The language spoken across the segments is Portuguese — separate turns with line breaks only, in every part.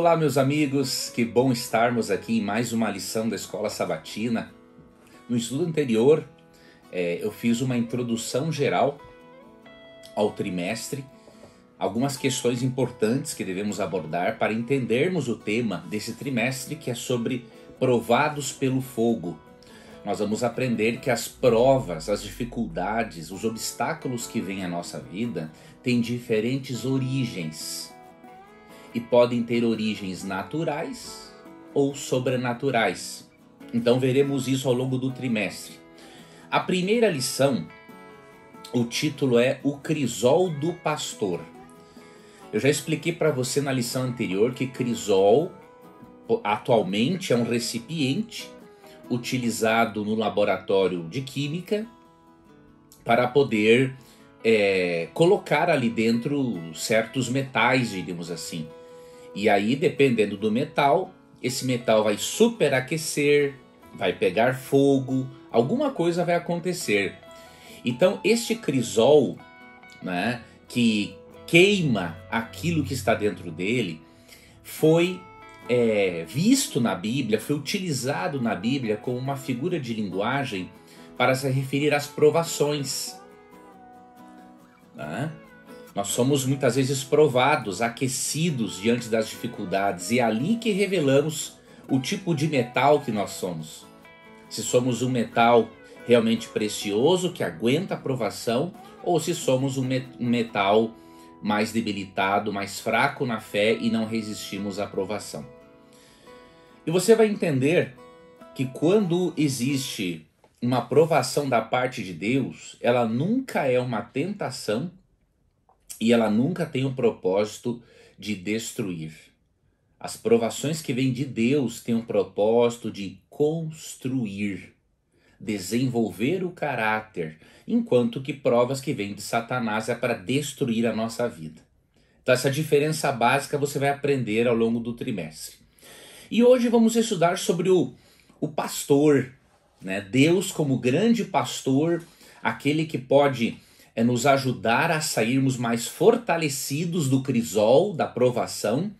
Olá, meus amigos, que bom estarmos aqui em mais uma lição da Escola Sabatina. No estudo anterior, é, eu fiz uma introdução geral ao trimestre, algumas questões importantes que devemos abordar para entendermos o tema desse trimestre, que é sobre provados pelo fogo. Nós vamos aprender que as provas, as dificuldades, os obstáculos que vêm à nossa vida têm diferentes origens e podem ter origens naturais ou sobrenaturais. Então veremos isso ao longo do trimestre. A primeira lição, o título é O Crisol do Pastor. Eu já expliquei para você na lição anterior que crisol atualmente é um recipiente utilizado no laboratório de química para poder é, colocar ali dentro certos metais, digamos assim. E aí, dependendo do metal, esse metal vai superaquecer, vai pegar fogo, alguma coisa vai acontecer. Então, este crisol, né, que queima aquilo que está dentro dele, foi é, visto na Bíblia, foi utilizado na Bíblia como uma figura de linguagem para se referir às provações. Né? Nós somos muitas vezes provados, aquecidos diante das dificuldades e é ali que revelamos o tipo de metal que nós somos. Se somos um metal realmente precioso que aguenta a provação ou se somos um metal mais debilitado, mais fraco na fé e não resistimos à provação. E você vai entender que quando existe uma provação da parte de Deus, ela nunca é uma tentação e ela nunca tem o propósito de destruir. As provações que vêm de Deus têm o propósito de construir, desenvolver o caráter, enquanto que provas que vêm de Satanás é para destruir a nossa vida. Então, essa diferença básica você vai aprender ao longo do trimestre. E hoje vamos estudar sobre o, o pastor, né? Deus como grande pastor, aquele que pode é nos ajudar a sairmos mais fortalecidos do crisol, da provação.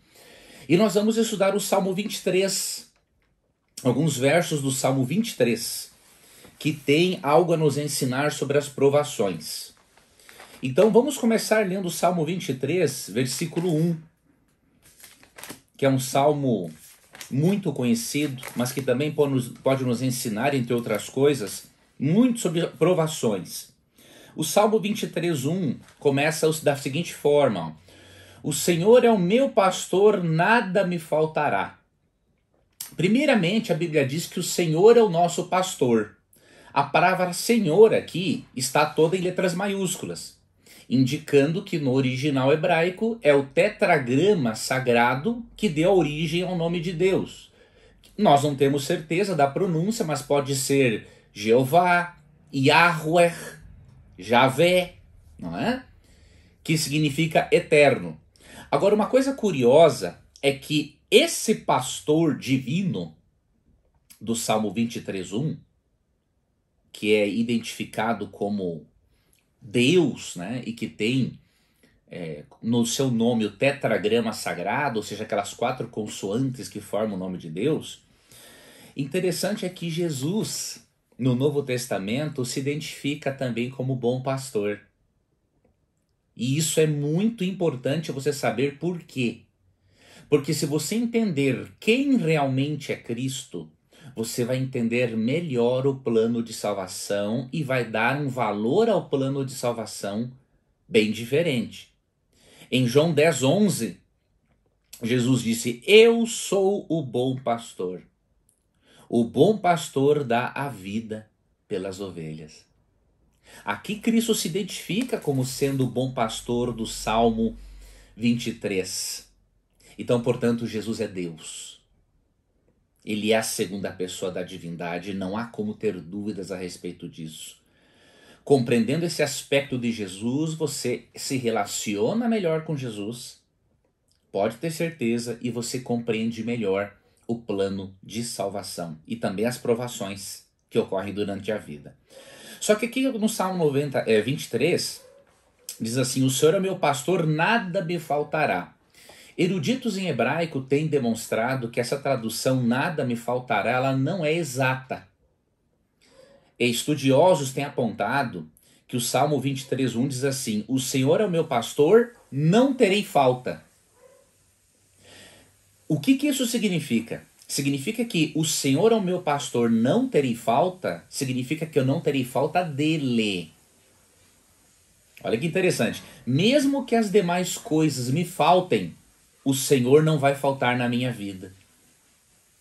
E nós vamos estudar o Salmo 23, alguns versos do Salmo 23, que tem algo a nos ensinar sobre as provações. Então vamos começar lendo o Salmo 23, versículo 1, que é um salmo muito conhecido, mas que também pode nos, pode nos ensinar, entre outras coisas, muito sobre provações. O Salmo 23:1 começa da seguinte forma: O Senhor é o meu pastor, nada me faltará. Primeiramente, a Bíblia diz que o Senhor é o nosso pastor. A palavra Senhor aqui está toda em letras maiúsculas, indicando que no original hebraico é o tetragrama sagrado que deu origem ao nome de Deus. Nós não temos certeza da pronúncia, mas pode ser Jeová, Yahweh, Javé, não é? Que significa eterno. Agora, uma coisa curiosa é que esse pastor divino do Salmo 23:1, que é identificado como Deus, né, e que tem é, no seu nome o tetragrama sagrado, ou seja, aquelas quatro consoantes que formam o nome de Deus. Interessante é que Jesus no Novo Testamento se identifica também como bom pastor. E isso é muito importante você saber por quê. Porque se você entender quem realmente é Cristo, você vai entender melhor o plano de salvação e vai dar um valor ao plano de salvação bem diferente. Em João 10, 11, Jesus disse: Eu sou o bom pastor. O bom pastor dá a vida pelas ovelhas. Aqui Cristo se identifica como sendo o bom pastor do Salmo 23. Então, portanto, Jesus é Deus. Ele é a segunda pessoa da divindade, não há como ter dúvidas a respeito disso. Compreendendo esse aspecto de Jesus, você se relaciona melhor com Jesus, pode ter certeza, e você compreende melhor o plano de salvação e também as provações que ocorrem durante a vida. Só que aqui no Salmo 90, é, 23, diz assim: O Senhor é meu pastor, nada me faltará. Eruditos em hebraico têm demonstrado que essa tradução nada me faltará, ela não é exata. Estudiosos têm apontado que o Salmo 23:1 diz assim: O Senhor é o meu pastor, não terei falta. O que, que isso significa? Significa que o Senhor é o meu pastor, não terei falta, significa que eu não terei falta dele. Olha que interessante. Mesmo que as demais coisas me faltem, o Senhor não vai faltar na minha vida.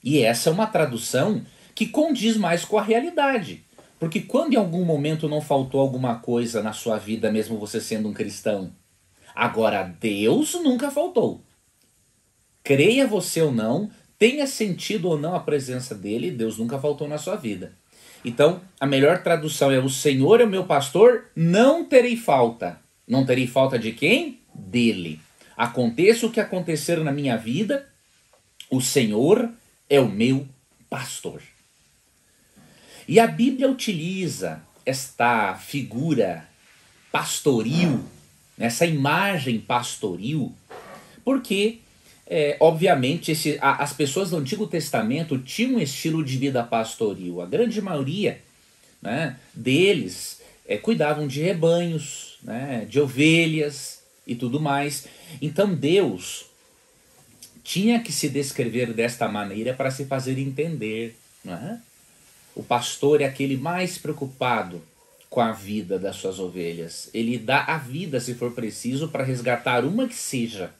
E essa é uma tradução que condiz mais com a realidade. Porque quando em algum momento não faltou alguma coisa na sua vida, mesmo você sendo um cristão, agora Deus nunca faltou creia você ou não, tenha sentido ou não a presença dele, Deus nunca faltou na sua vida. Então, a melhor tradução é: O Senhor é o meu pastor, não terei falta. Não terei falta de quem? Dele. Aconteça o que acontecer na minha vida, o Senhor é o meu pastor. E a Bíblia utiliza esta figura pastoril, essa imagem pastoril, porque é, obviamente, esse, a, as pessoas do Antigo Testamento tinham um estilo de vida pastoril. A grande maioria né, deles é, cuidavam de rebanhos, né, de ovelhas e tudo mais. Então Deus tinha que se descrever desta maneira para se fazer entender. Né? O pastor é aquele mais preocupado com a vida das suas ovelhas. Ele dá a vida, se for preciso, para resgatar uma que seja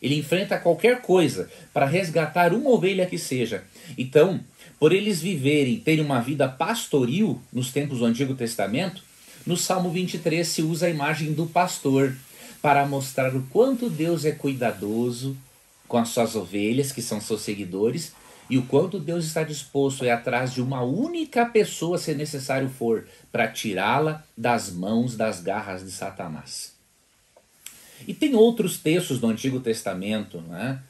ele enfrenta qualquer coisa para resgatar uma ovelha que seja. Então, por eles viverem, terem uma vida pastoril nos tempos do Antigo Testamento, no Salmo 23 se usa a imagem do pastor para mostrar o quanto Deus é cuidadoso com as suas ovelhas, que são seus seguidores, e o quanto Deus está disposto a ir atrás de uma única pessoa, se necessário for, para tirá-la das mãos, das garras de Satanás. E tem outros textos do Antigo Testamento né,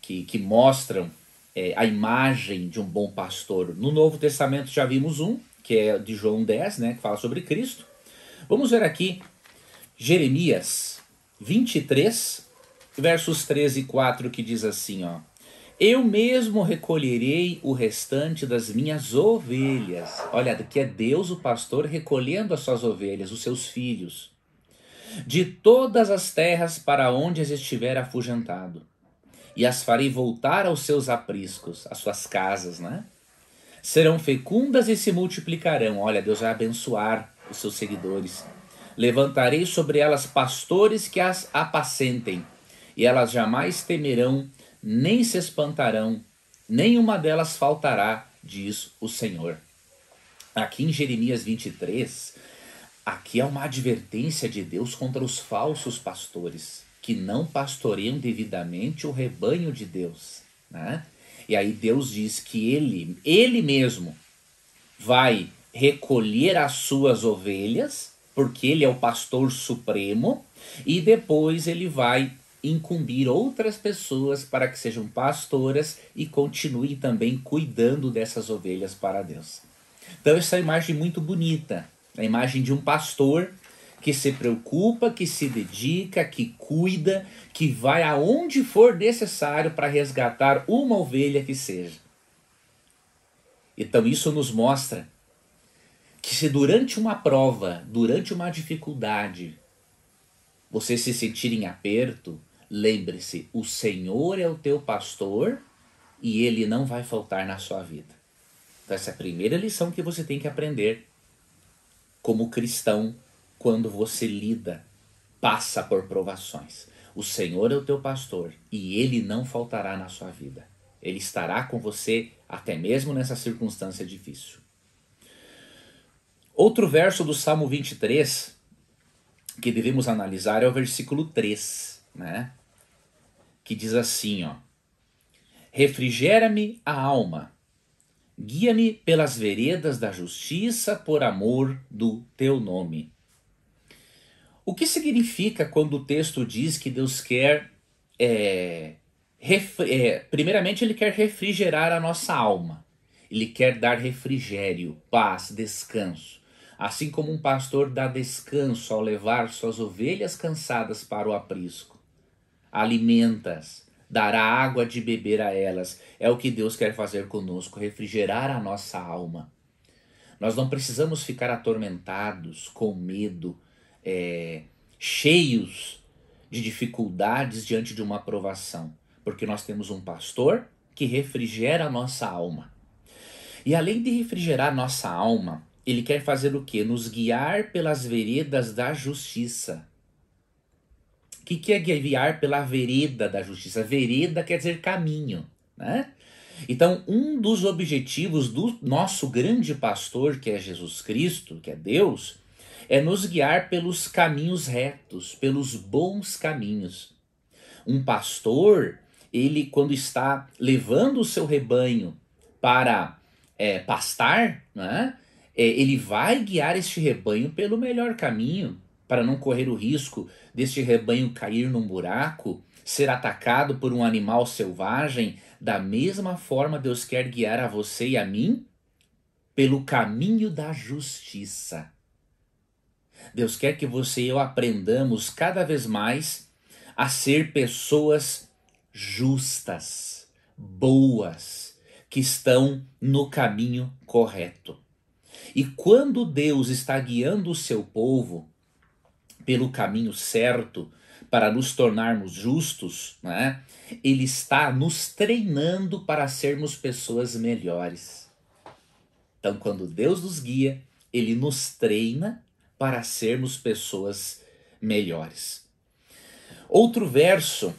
que, que mostram é, a imagem de um bom pastor. No Novo Testamento já vimos um, que é de João 10, né, que fala sobre Cristo. Vamos ver aqui Jeremias 23, versos 13 e 4, que diz assim, ó. Eu mesmo recolherei o restante das minhas ovelhas. Olha, que é Deus o pastor recolhendo as suas ovelhas, os seus filhos de todas as terras para onde as estiver afugentado, e as farei voltar aos seus apriscos, às suas casas, né? Serão fecundas e se multiplicarão. Olha, Deus vai abençoar os seus seguidores. Levantarei sobre elas pastores que as apacentem, e elas jamais temerão, nem se espantarão, nenhuma delas faltará, diz o Senhor. Aqui em Jeremias 23, Aqui há uma advertência de Deus contra os falsos pastores, que não pastoreiam devidamente o rebanho de Deus. Né? E aí Deus diz que ele, ele mesmo, vai recolher as suas ovelhas, porque ele é o pastor supremo, e depois ele vai incumbir outras pessoas para que sejam pastoras e continuem também cuidando dessas ovelhas para Deus. Então, essa é uma imagem muito bonita a imagem de um pastor que se preocupa, que se dedica, que cuida, que vai aonde for necessário para resgatar uma ovelha que seja. Então isso nos mostra que se durante uma prova, durante uma dificuldade, você se sentir em aperto, lembre-se, o Senhor é o teu pastor e ele não vai faltar na sua vida. Então essa é a primeira lição que você tem que aprender como cristão quando você lida, passa por provações. O Senhor é o teu pastor e ele não faltará na sua vida. Ele estará com você até mesmo nessa circunstância difícil. Outro verso do Salmo 23 que devemos analisar é o versículo 3, né? Que diz assim, ó: Refrigera-me a alma Guia-me pelas veredas da justiça por amor do teu nome. O que significa quando o texto diz que Deus quer. É, é, primeiramente, Ele quer refrigerar a nossa alma. Ele quer dar refrigério, paz, descanso. Assim como um pastor dá descanso ao levar suas ovelhas cansadas para o aprisco, alimenta-as Dará água de beber a elas. É o que Deus quer fazer conosco, refrigerar a nossa alma. Nós não precisamos ficar atormentados, com medo, é, cheios de dificuldades diante de uma aprovação, porque nós temos um pastor que refrigera a nossa alma. E além de refrigerar nossa alma, ele quer fazer o quê? Nos guiar pelas veredas da justiça que quer é guiar pela vereda da justiça. Vereda quer dizer caminho, né? Então, um dos objetivos do nosso grande pastor, que é Jesus Cristo, que é Deus, é nos guiar pelos caminhos retos, pelos bons caminhos. Um pastor, ele, quando está levando o seu rebanho para é, pastar, né, é, ele vai guiar este rebanho pelo melhor caminho, para não correr o risco deste rebanho cair num buraco, ser atacado por um animal selvagem, da mesma forma Deus quer guiar a você e a mim pelo caminho da justiça. Deus quer que você e eu aprendamos cada vez mais a ser pessoas justas, boas, que estão no caminho correto. E quando Deus está guiando o seu povo, pelo caminho certo para nos tornarmos justos, né? Ele está nos treinando para sermos pessoas melhores. Então, quando Deus nos guia, ele nos treina para sermos pessoas melhores. Outro verso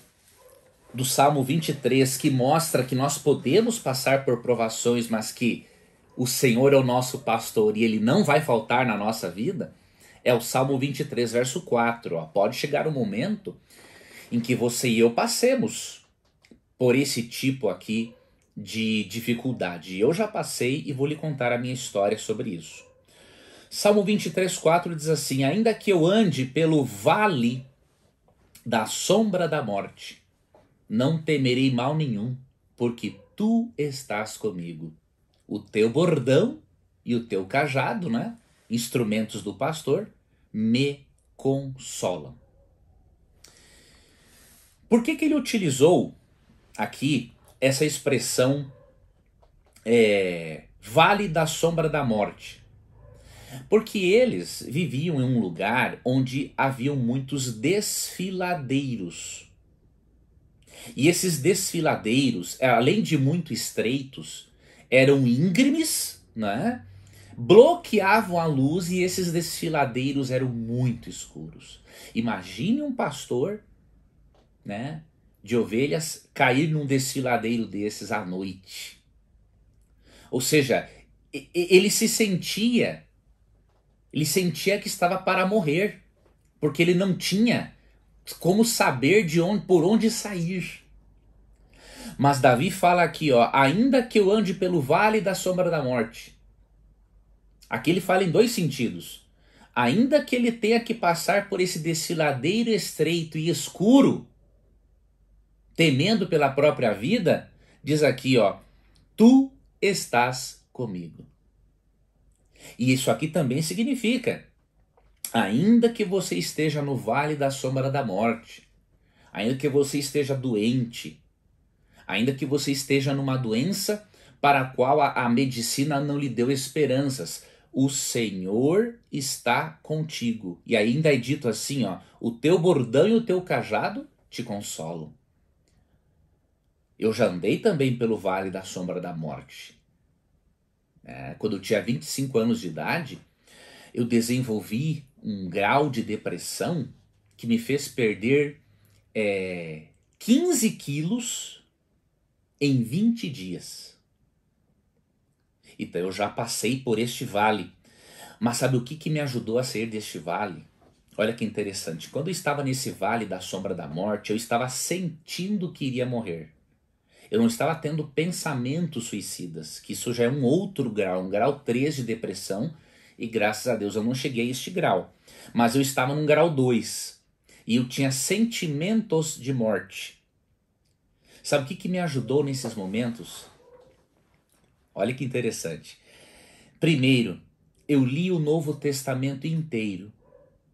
do Salmo 23 que mostra que nós podemos passar por provações, mas que o Senhor é o nosso pastor e ele não vai faltar na nossa vida é o Salmo 23, verso 4. Ó. Pode chegar o um momento em que você e eu passemos por esse tipo aqui de dificuldade. Eu já passei e vou lhe contar a minha história sobre isso. Salmo 23, 4 diz assim: Ainda que eu ande pelo vale da sombra da morte, não temerei mal nenhum, porque tu estás comigo. O teu bordão e o teu cajado, né? Instrumentos do pastor, me consolam. Por que, que ele utilizou aqui essa expressão é, vale da sombra da morte? Porque eles viviam em um lugar onde haviam muitos desfiladeiros. E esses desfiladeiros, além de muito estreitos, eram íngremes, né? bloqueavam a luz e esses desfiladeiros eram muito escuros. Imagine um pastor, né, de ovelhas cair num desfiladeiro desses à noite. Ou seja, ele se sentia ele sentia que estava para morrer, porque ele não tinha como saber de onde por onde sair. Mas Davi fala aqui, ó, ainda que eu ande pelo vale da sombra da morte, Aqui ele fala em dois sentidos. Ainda que ele tenha que passar por esse desfiladeiro estreito e escuro, temendo pela própria vida, diz aqui, ó, tu estás comigo. E isso aqui também significa, ainda que você esteja no vale da sombra da morte, ainda que você esteja doente, ainda que você esteja numa doença para a qual a, a medicina não lhe deu esperanças, o Senhor está contigo. E ainda é dito assim, ó, o teu bordão e o teu cajado te consolam. Eu já andei também pelo vale da sombra da morte. É, quando eu tinha 25 anos de idade, eu desenvolvi um grau de depressão que me fez perder é, 15 quilos em 20 dias. Então eu já passei por este vale. Mas sabe o que, que me ajudou a sair deste vale? Olha que interessante. Quando eu estava nesse vale da sombra da morte, eu estava sentindo que iria morrer. Eu não estava tendo pensamentos suicidas, que isso já é um outro grau, um grau 3 de depressão, e graças a Deus eu não cheguei a este grau. Mas eu estava num grau 2 e eu tinha sentimentos de morte. Sabe o que, que me ajudou nesses momentos? Olha que interessante. Primeiro, eu li o Novo Testamento inteiro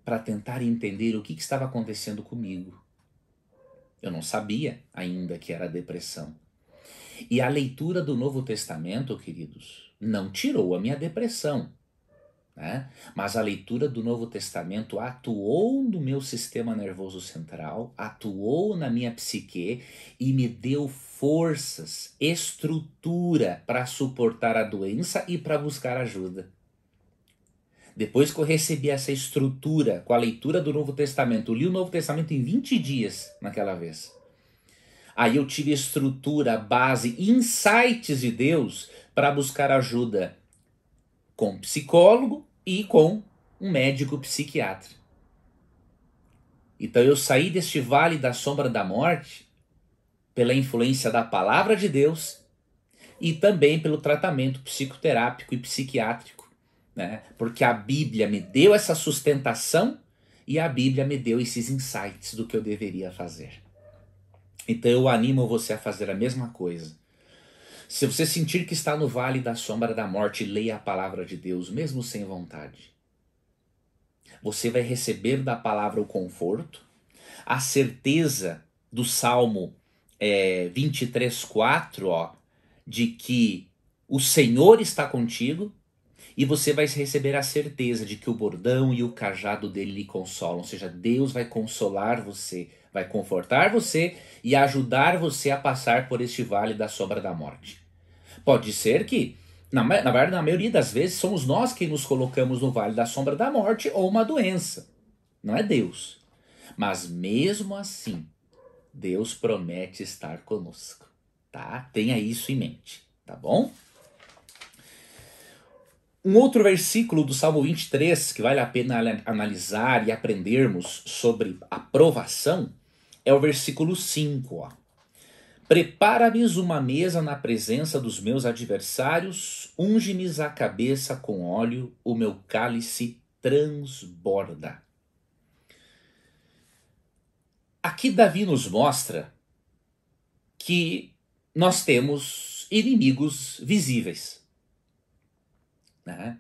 para tentar entender o que, que estava acontecendo comigo. Eu não sabia ainda que era depressão. E a leitura do Novo Testamento, queridos, não tirou a minha depressão. Né? Mas a leitura do Novo Testamento atuou no meu sistema nervoso central, atuou na minha psique e me deu forças, estrutura para suportar a doença e para buscar ajuda. Depois que eu recebi essa estrutura com a leitura do Novo Testamento, eu li o Novo Testamento em 20 dias naquela vez. Aí eu tive estrutura, base, insights de Deus para buscar ajuda com um psicólogo e com um médico psiquiatra. Então eu saí deste vale da sombra da morte pela influência da palavra de Deus e também pelo tratamento psicoterápico e psiquiátrico, né? Porque a Bíblia me deu essa sustentação e a Bíblia me deu esses insights do que eu deveria fazer. Então eu animo você a fazer a mesma coisa. Se você sentir que está no vale da sombra da morte, leia a palavra de Deus, mesmo sem vontade. Você vai receber da palavra o conforto, a certeza do salmo é, 23,4, ó, de que o Senhor está contigo e você vai receber a certeza de que o bordão e o cajado dele lhe consolam. Ou seja, Deus vai consolar você, vai confortar você e ajudar você a passar por este vale da sombra da morte. Pode ser que, na, na verdade, na maioria das vezes, somos nós que nos colocamos no vale da sombra da morte ou uma doença. Não é Deus. Mas mesmo assim, Deus promete estar conosco, tá? Tenha isso em mente, tá bom? Um outro versículo do Salmo 23 que vale a pena analisar e aprendermos sobre a provação é o versículo 5, Prepara-me uma mesa na presença dos meus adversários, unge-me a cabeça com óleo, o meu cálice transborda. Aqui Davi nos mostra que nós temos inimigos visíveis. Né?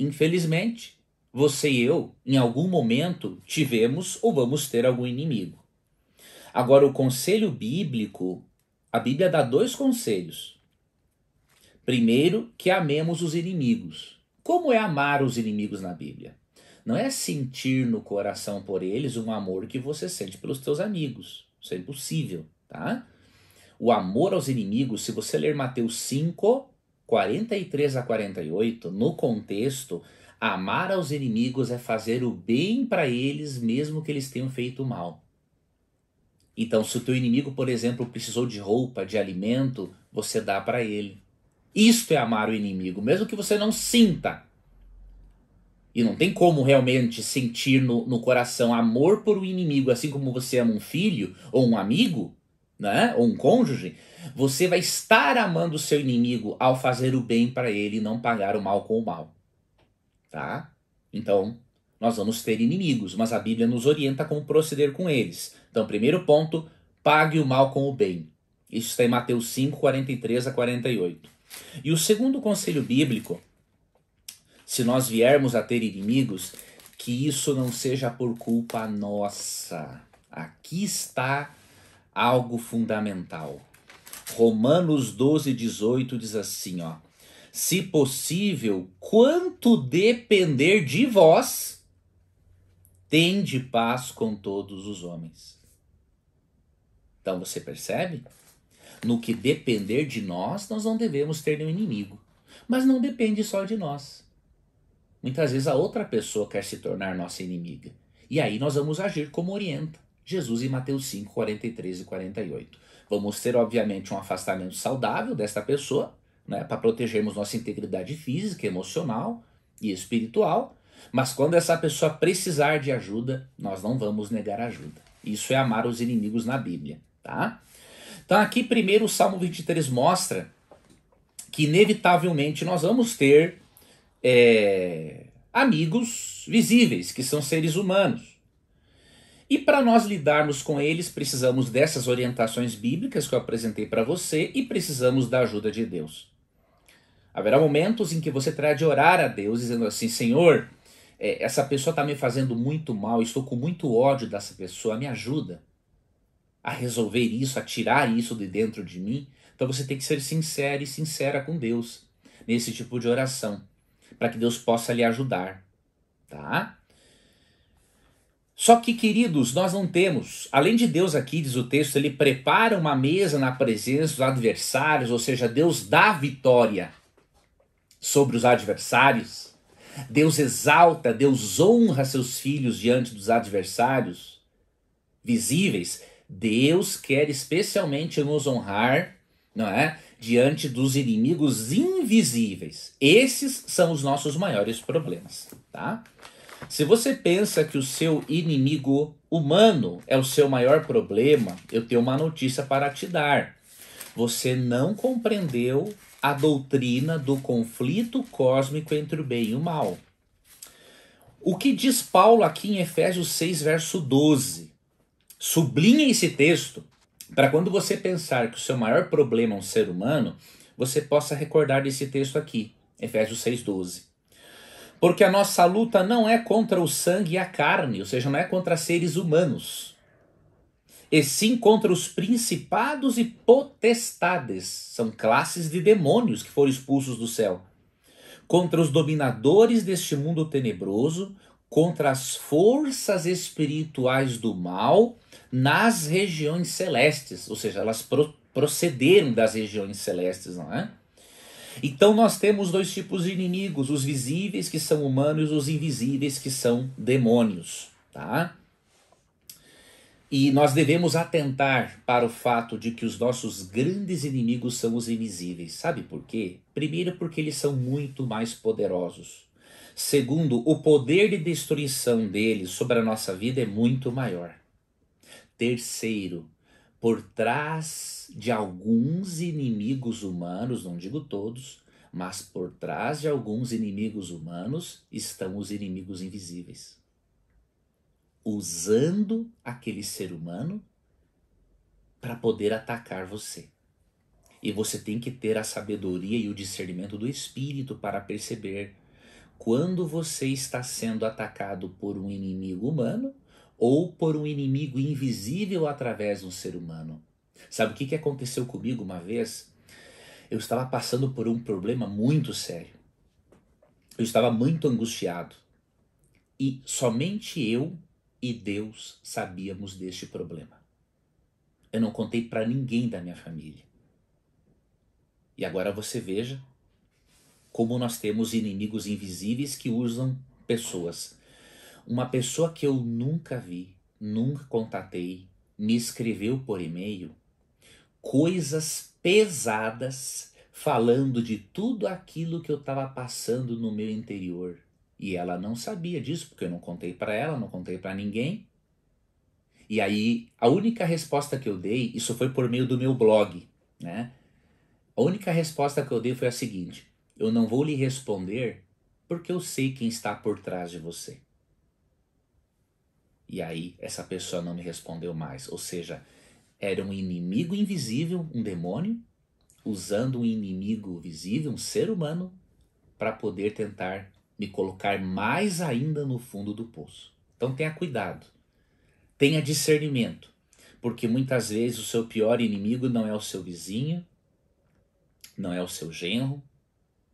Infelizmente, você e eu, em algum momento, tivemos ou vamos ter algum inimigo. Agora, o conselho bíblico, a Bíblia dá dois conselhos. Primeiro, que amemos os inimigos. Como é amar os inimigos na Bíblia? não é sentir no coração por eles um amor que você sente pelos teus amigos. Isso é impossível, tá? O amor aos inimigos, se você ler Mateus 5, 43 a 48, no contexto, amar aos inimigos é fazer o bem para eles, mesmo que eles tenham feito mal. Então, se o teu inimigo, por exemplo, precisou de roupa, de alimento, você dá para ele. Isto é amar o inimigo, mesmo que você não sinta e não tem como realmente sentir no, no coração amor por um inimigo, assim como você ama um filho, ou um amigo, né? ou um cônjuge. Você vai estar amando o seu inimigo ao fazer o bem para ele e não pagar o mal com o mal. Tá? Então, nós vamos ter inimigos, mas a Bíblia nos orienta como proceder com eles. Então, primeiro ponto, pague o mal com o bem. Isso está em Mateus 5, 43 a 48. E o segundo conselho bíblico se nós viermos a ter inimigos, que isso não seja por culpa nossa. Aqui está algo fundamental. Romanos 12, 18 diz assim, ó. Se possível, quanto depender de vós, tende paz com todos os homens. Então você percebe? No que depender de nós, nós não devemos ter nenhum inimigo. Mas não depende só de nós. Muitas vezes a outra pessoa quer se tornar nossa inimiga. E aí nós vamos agir como orienta Jesus em Mateus 5, 43 e 48. Vamos ter, obviamente, um afastamento saudável desta pessoa, né, para protegermos nossa integridade física, emocional e espiritual. Mas quando essa pessoa precisar de ajuda, nós não vamos negar ajuda. Isso é amar os inimigos na Bíblia, tá? Então aqui primeiro o Salmo 23 mostra que inevitavelmente nós vamos ter é, amigos visíveis, que são seres humanos. E para nós lidarmos com eles, precisamos dessas orientações bíblicas que eu apresentei para você e precisamos da ajuda de Deus. Haverá momentos em que você terá de orar a Deus, dizendo assim: Senhor, é, essa pessoa está me fazendo muito mal, estou com muito ódio dessa pessoa, me ajuda a resolver isso, a tirar isso de dentro de mim. Então você tem que ser sincero e sincera com Deus nesse tipo de oração para que Deus possa lhe ajudar, tá? Só que, queridos, nós não temos, além de Deus aqui, diz o texto, ele prepara uma mesa na presença dos adversários, ou seja, Deus dá vitória sobre os adversários. Deus exalta, Deus honra seus filhos diante dos adversários visíveis. Deus quer especialmente nos honrar não é? Diante dos inimigos invisíveis. Esses são os nossos maiores problemas, tá? Se você pensa que o seu inimigo humano é o seu maior problema, eu tenho uma notícia para te dar. Você não compreendeu a doutrina do conflito cósmico entre o bem e o mal. O que diz Paulo aqui em Efésios 6, verso 12? Sublinhe esse texto, para quando você pensar que o seu maior problema é um ser humano, você possa recordar desse texto aqui, Efésios 6,12. Porque a nossa luta não é contra o sangue e a carne, ou seja, não é contra seres humanos, e sim contra os principados e potestades, são classes de demônios que foram expulsos do céu, contra os dominadores deste mundo tenebroso, contra as forças espirituais do mal nas regiões celestes, ou seja, elas pro procederam das regiões celestes, não é? Então nós temos dois tipos de inimigos, os visíveis que são humanos, os invisíveis que são demônios, tá? E nós devemos atentar para o fato de que os nossos grandes inimigos são os invisíveis. Sabe por quê? Primeiro porque eles são muito mais poderosos. Segundo, o poder de destruição dele sobre a nossa vida é muito maior. Terceiro, por trás de alguns inimigos humanos, não digo todos, mas por trás de alguns inimigos humanos estão os inimigos invisíveis. Usando aquele ser humano para poder atacar você. E você tem que ter a sabedoria e o discernimento do espírito para perceber quando você está sendo atacado por um inimigo humano ou por um inimigo invisível através de um ser humano. Sabe o que, que aconteceu comigo uma vez? Eu estava passando por um problema muito sério. Eu estava muito angustiado. E somente eu e Deus sabíamos deste problema. Eu não contei para ninguém da minha família. E agora você veja como nós temos inimigos invisíveis que usam pessoas. Uma pessoa que eu nunca vi, nunca contatei, me escreveu por e-mail coisas pesadas falando de tudo aquilo que eu estava passando no meu interior. E ela não sabia disso, porque eu não contei para ela, não contei para ninguém. E aí, a única resposta que eu dei, isso foi por meio do meu blog, né? A única resposta que eu dei foi a seguinte: eu não vou lhe responder porque eu sei quem está por trás de você. E aí, essa pessoa não me respondeu mais. Ou seja, era um inimigo invisível, um demônio, usando um inimigo visível, um ser humano, para poder tentar me colocar mais ainda no fundo do poço. Então tenha cuidado, tenha discernimento, porque muitas vezes o seu pior inimigo não é o seu vizinho, não é o seu genro,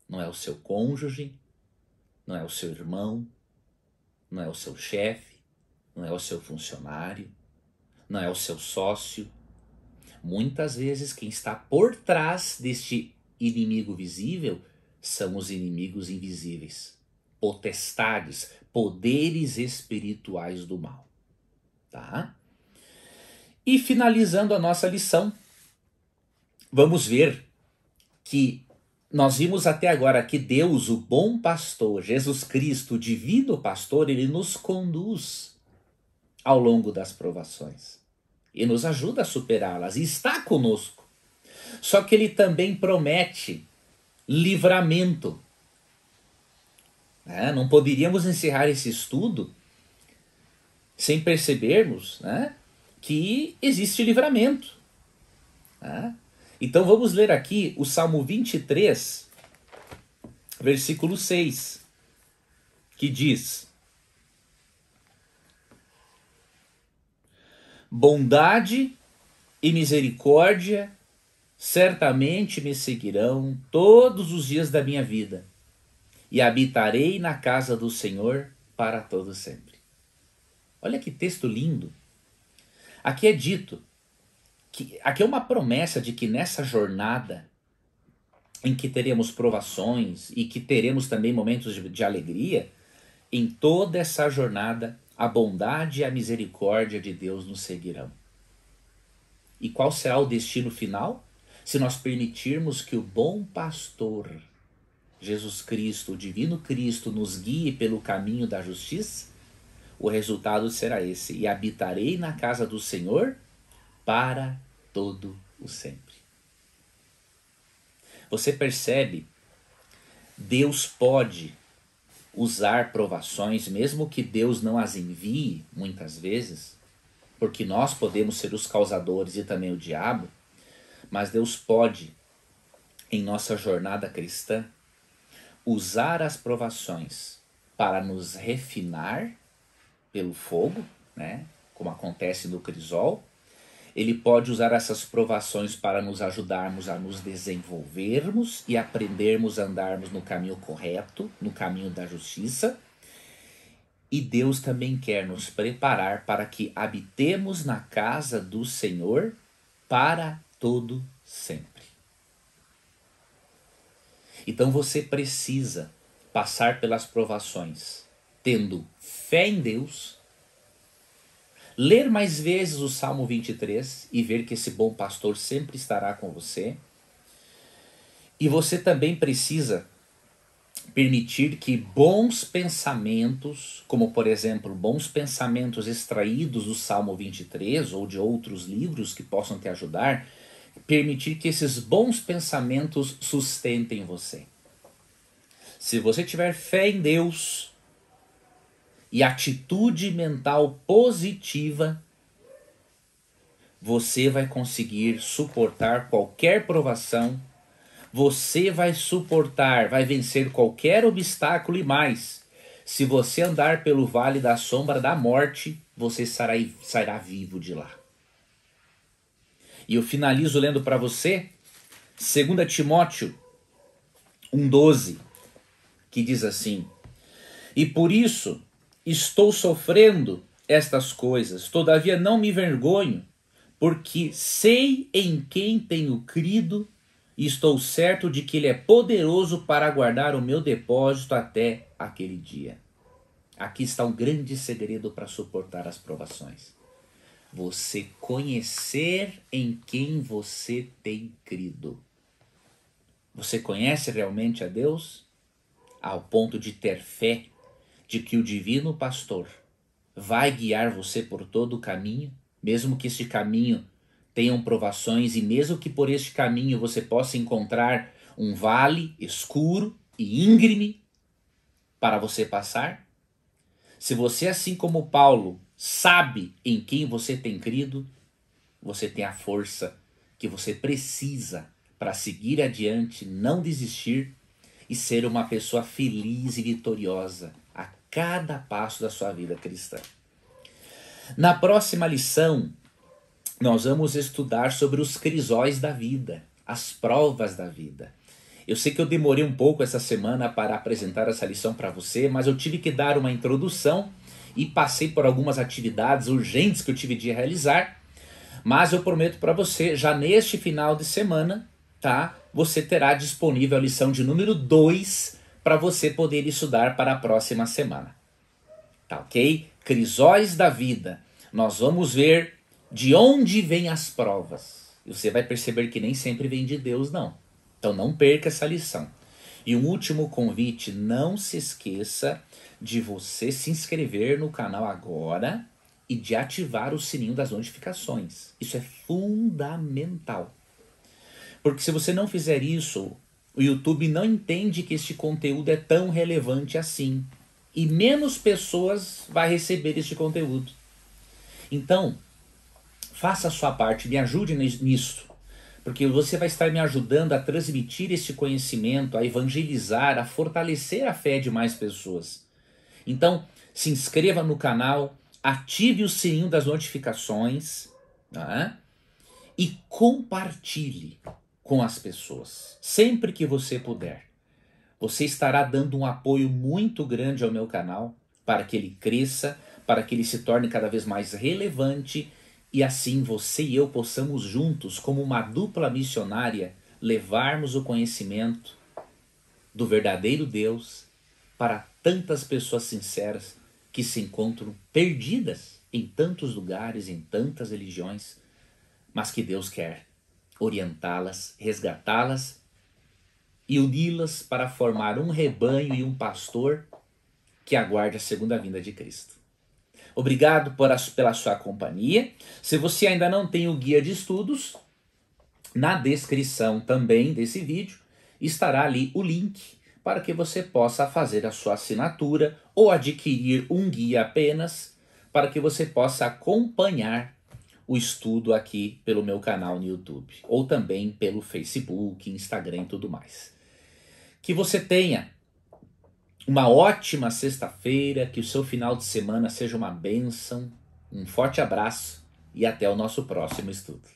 não é o seu cônjuge, não é o seu irmão, não é o seu chefe, não é o seu funcionário, não é o seu sócio. Muitas vezes quem está por trás deste inimigo visível são os inimigos invisíveis, potestades, poderes espirituais do mal, tá? E finalizando a nossa lição, vamos ver que nós vimos até agora que Deus, o bom pastor, Jesus Cristo, o divino pastor, ele nos conduz ao longo das provações e nos ajuda a superá-las e está conosco. Só que ele também promete livramento. Né? Não poderíamos encerrar esse estudo sem percebermos né, que existe livramento. Né? Então vamos ler aqui o Salmo 23, versículo 6, que diz: Bondade e misericórdia certamente me seguirão todos os dias da minha vida, e habitarei na casa do Senhor para todo sempre. Olha que texto lindo. Aqui é dito que aqui é uma promessa de que nessa jornada em que teremos provações e que teremos também momentos de, de alegria, em toda essa jornada a bondade e a misericórdia de Deus nos seguirão. E qual será o destino final? Se nós permitirmos que o bom pastor, Jesus Cristo, o divino Cristo, nos guie pelo caminho da justiça, o resultado será esse: e habitarei na casa do Senhor para todo o sempre. Você percebe? Deus pode usar provações, mesmo que Deus não as envie, muitas vezes, porque nós podemos ser os causadores e também o diabo, mas Deus pode, em nossa jornada cristã, usar as provações para nos refinar pelo fogo, né? como acontece no crisol, ele pode usar essas provações para nos ajudarmos a nos desenvolvermos e aprendermos a andarmos no caminho correto, no caminho da justiça. E Deus também quer nos preparar para que habitemos na casa do Senhor para todo sempre. Então você precisa passar pelas provações, tendo fé em Deus ler mais vezes o Salmo 23 e ver que esse bom pastor sempre estará com você. E você também precisa permitir que bons pensamentos, como por exemplo, bons pensamentos extraídos do Salmo 23 ou de outros livros que possam te ajudar, permitir que esses bons pensamentos sustentem você. Se você tiver fé em Deus, e atitude mental positiva, você vai conseguir suportar qualquer provação, você vai suportar, vai vencer qualquer obstáculo e mais. Se você andar pelo vale da sombra da morte, você sairá, sairá vivo de lá. E eu finalizo lendo para você 2 Timóteo 1,12, que diz assim: E por isso Estou sofrendo estas coisas, todavia não me vergonho, porque sei em quem tenho crido e estou certo de que Ele é poderoso para guardar o meu depósito até aquele dia. Aqui está um grande segredo para suportar as provações. Você conhecer em quem você tem crido. Você conhece realmente a Deus? Ao ponto de ter fé de que o divino pastor vai guiar você por todo o caminho, mesmo que este caminho tenha provações e mesmo que por este caminho você possa encontrar um vale escuro e íngreme para você passar? Se você, assim como Paulo, sabe em quem você tem crido, você tem a força que você precisa para seguir adiante, não desistir e ser uma pessoa feliz e vitoriosa cada passo da sua vida cristã. Na próxima lição, nós vamos estudar sobre os crisóis da vida, as provas da vida. Eu sei que eu demorei um pouco essa semana para apresentar essa lição para você, mas eu tive que dar uma introdução e passei por algumas atividades urgentes que eu tive de realizar. Mas eu prometo para você, já neste final de semana, tá? Você terá disponível a lição de número 2 para você poder estudar para a próxima semana. Tá ok? Crisóis da vida. Nós vamos ver de onde vêm as provas. E você vai perceber que nem sempre vem de Deus, não. Então não perca essa lição. E um último convite: não se esqueça de você se inscrever no canal agora e de ativar o sininho das notificações. Isso é fundamental. Porque se você não fizer isso, o YouTube não entende que este conteúdo é tão relevante assim. E menos pessoas vai receber este conteúdo. Então, faça a sua parte, me ajude nisso. Porque você vai estar me ajudando a transmitir este conhecimento, a evangelizar, a fortalecer a fé de mais pessoas. Então, se inscreva no canal, ative o sininho das notificações né? e compartilhe com as pessoas, sempre que você puder. Você estará dando um apoio muito grande ao meu canal para que ele cresça, para que ele se torne cada vez mais relevante e assim você e eu possamos juntos, como uma dupla missionária, levarmos o conhecimento do verdadeiro Deus para tantas pessoas sinceras que se encontram perdidas em tantos lugares, em tantas religiões, mas que Deus quer orientá-las, resgatá-las e uni-las para formar um rebanho e um pastor que aguarde a segunda vinda de Cristo. Obrigado por a, pela sua companhia. Se você ainda não tem o guia de estudos, na descrição também desse vídeo estará ali o link para que você possa fazer a sua assinatura ou adquirir um guia apenas para que você possa acompanhar o estudo aqui pelo meu canal no YouTube, ou também pelo Facebook, Instagram e tudo mais. Que você tenha uma ótima sexta-feira, que o seu final de semana seja uma bênção. Um forte abraço e até o nosso próximo estudo.